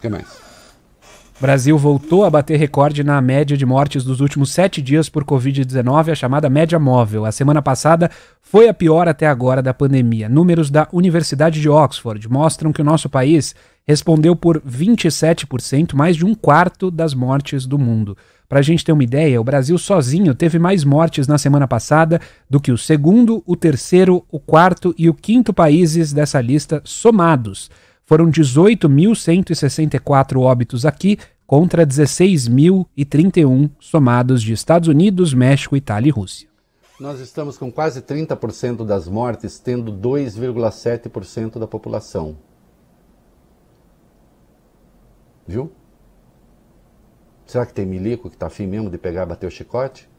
O que mais? Brasil voltou a bater recorde na média de mortes dos últimos sete dias por Covid-19, a chamada média móvel. A semana passada foi a pior até agora da pandemia. Números da Universidade de Oxford mostram que o nosso país respondeu por 27%, mais de um quarto das mortes do mundo. Para a gente ter uma ideia, o Brasil sozinho teve mais mortes na semana passada do que o segundo, o terceiro, o quarto e o quinto países dessa lista somados. Foram 18.164 óbitos aqui, contra 16.031 somados de Estados Unidos, México, Itália e Rússia. Nós estamos com quase 30% das mortes tendo 2,7% da população. Viu? Será que tem milico que está afim mesmo de pegar e bater o chicote?